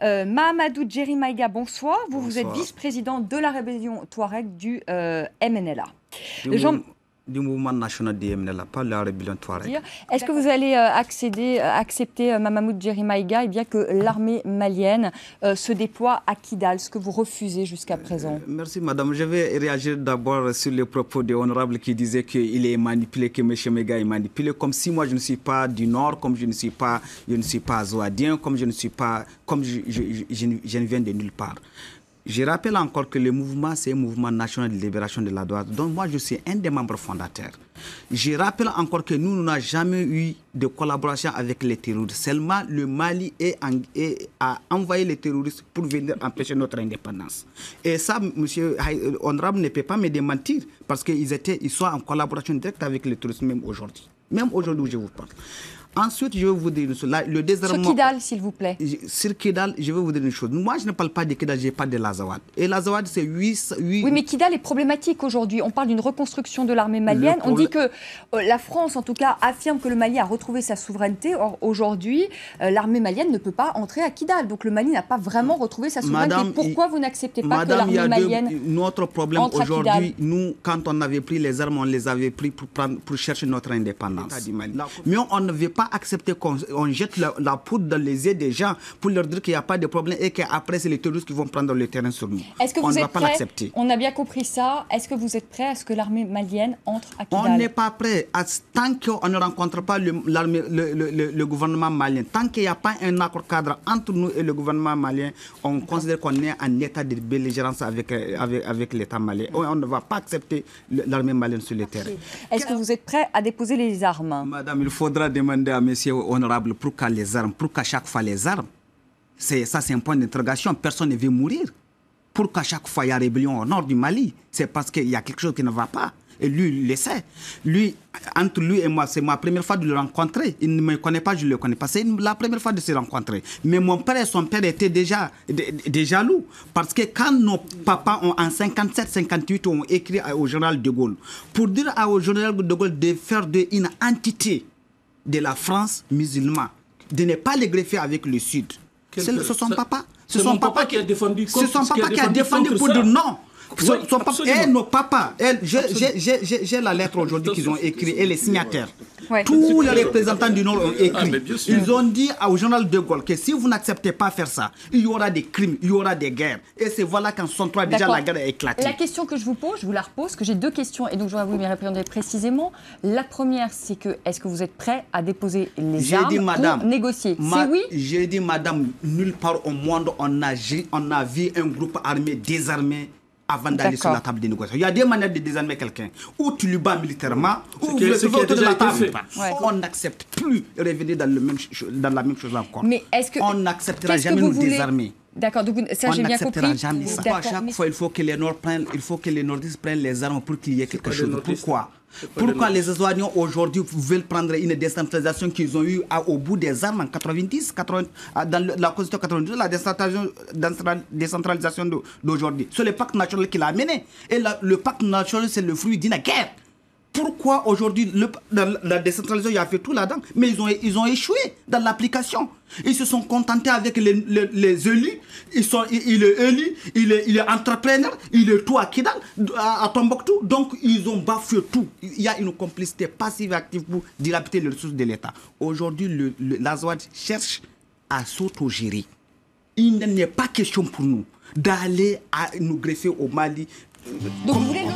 mamadou euh, Mahamadou Maïga, bonsoir. Vous, vous êtes vice-président de la rébellion Touareg du euh, MNLA du mouvement national des MNLA, pas rébellion Touareg. Est-ce que vous allez euh, accéder, euh, accepter, Mamamoud euh, Djerimaïga, et eh bien que l'armée malienne se déploie à Kidal, ce que vous refusez jusqu'à présent Merci, madame. Je vais réagir d'abord sur les propos de l'honorable qui disait qu'il est manipulé, que M. Mega est manipulé, comme si moi je ne suis pas du Nord, comme je ne suis pas, je ne suis pas Zouadien, comme je ne suis pas, comme je ne viens de nulle part. Je rappelle encore que le mouvement, c'est le mouvement national de libération de la droite, dont moi je suis un des membres fondateurs. Je rappelle encore que nous, nous n'avons jamais eu de collaboration avec les terroristes. Seulement, le Mali a envoyé les terroristes pour venir empêcher notre indépendance. Et ça, M. Euh, honorable ne peut pas me démentir, parce qu'ils ils sont en collaboration directe avec les terroristes, même aujourd'hui. Même aujourd'hui où je vous parle. Ensuite, je vais vous dire une chose. le désarmement... Sur Kidal, s'il vous plaît. Sur Kidal, je vais vous dire une chose. Moi, je ne parle pas de Kidal, je parle de Lazawad. Et Lazawad, c'est 8, Oui, mais Kidal est problématique aujourd'hui. On parle d'une reconstruction de l'armée malienne. On dit que euh, la France, en tout cas, affirme que le Mali a retrouvé sa souveraineté. Or, aujourd'hui, euh, l'armée malienne ne peut pas entrer à Kidal. Donc, le Mali n'a pas vraiment retrouvé sa souveraineté. Madame, Pourquoi vous n'acceptez pas que l'armée malienne Notre problème aujourd'hui, nous, quand on avait pris les armes, on les avait pris pour, prendre, pour chercher notre indépendance. Mais on ne veut pas accepter qu'on jette la, poudre dans les yeux des gens pour leur dire qu'il n'y a pas de problème et qu'après, c'est les terroristes qui vont prendre le terrain sur nous. on ne va pas l'accepter. On a bien compris ça. Est-ce que vous êtes prêt à ce que l'armée malienne entre à Kidal On n'est pas prêt. tant qu'on ne rencontre pas le, gouvernement malien, tant qu'il n'y a pas un accord cadre entre nous et le gouvernement malien, on considère qu'on est en état de belligérance avec, l'État malien. On ne va pas accepter l'armée malienne sur les terrain. Est-ce que vous êtes prêt à déposer les armes Madame, il faudra demander monsieur honorable pourquoi les armes qu'à chaque fois les armes Ça, c'est un point d'interrogation. Personne ne veut mourir. Pour qu'à chaque fois il y a rébellion au nord du Mali C'est parce qu'il y a quelque chose qui ne va pas. Et lui, il le sait. Lui, entre lui et moi, c'est ma première fois de le rencontrer. Il ne me connaît pas, je ne le connais pas. C'est la première fois de se rencontrer. Mais mon père et son père étaient déjà, déjà jaloux. Parce que quand nos papas, ont, en 57-58, ont écrit au général de Gaulle, pour dire au général de Gaulle de faire de une entité, de la France musulmane, de ne pas les greffer avec le Sud. C'est son papa. C'est son papa, qui a défendu. son papa qui a défendu, pour et papa, elle, nos papas, j'ai la lettre aujourd'hui qu'ils ont écrite et les signataires. Tous les représentants du Nord ont ah, écrit. ils ont dit au journal de Gaulle que si vous n'acceptez pas faire ça, il y aura des crimes, il y aura des guerres. Et c'est voilà qu'en 63, déjà la guerre a éclaté. La question que je vous pose, je vous la repose, que j'ai deux questions et donc je vais vous y répondre précisément. La première, c'est que est-ce que vous êtes prêt à déposer les armes pour négocier Si oui. J'ai dit, madame, nulle part au monde on a vu un groupe armé désarmé avant d'aller sur la table des négociations. Il y a deux manières de désarmer quelqu'un. Ou tu lui bats militairement, ou tu le fais. autour de la table. On n'accepte plus de revenir dans, la même chose encore. Mais est-ce que... On n'acceptera jamais de nous désarmer. D'accord, donc ça j'ai bien compris. jamais ça. Pourquoi à chaque fois il faut que les Nordistes prennent les armes pour qu'il y ait quelque chose Pourquoi pourquoi les Israéliens aujourd'hui veulent prendre une décentralisation qu'ils ont eue au bout des armes en 90, ah, dans la constitution 92, la décentralisation d'aujourd'hui C'est le pacte naturel qui l'a amené. Et le pacte naturel c'est le fruit d'une guerre pourquoi aujourd'hui la décentralisation, il a fait tout là-dedans, mais ils ont, ils ont échoué dans l'application. Ils se sont contentés avec les, élus, ils sont, il, est élu, il est, entrepreneur, il est tout à Kidal, à, Tombouctou. Donc ils ont bafoué tout. Il y a une complicité passive active pour dilapider les ressources de l'État. Aujourd'hui, le, l'Azouad cherche à s'autogérer. Il n'est pas question pour nous d'aller à nous greffer au Mali. Donc, vous voulez,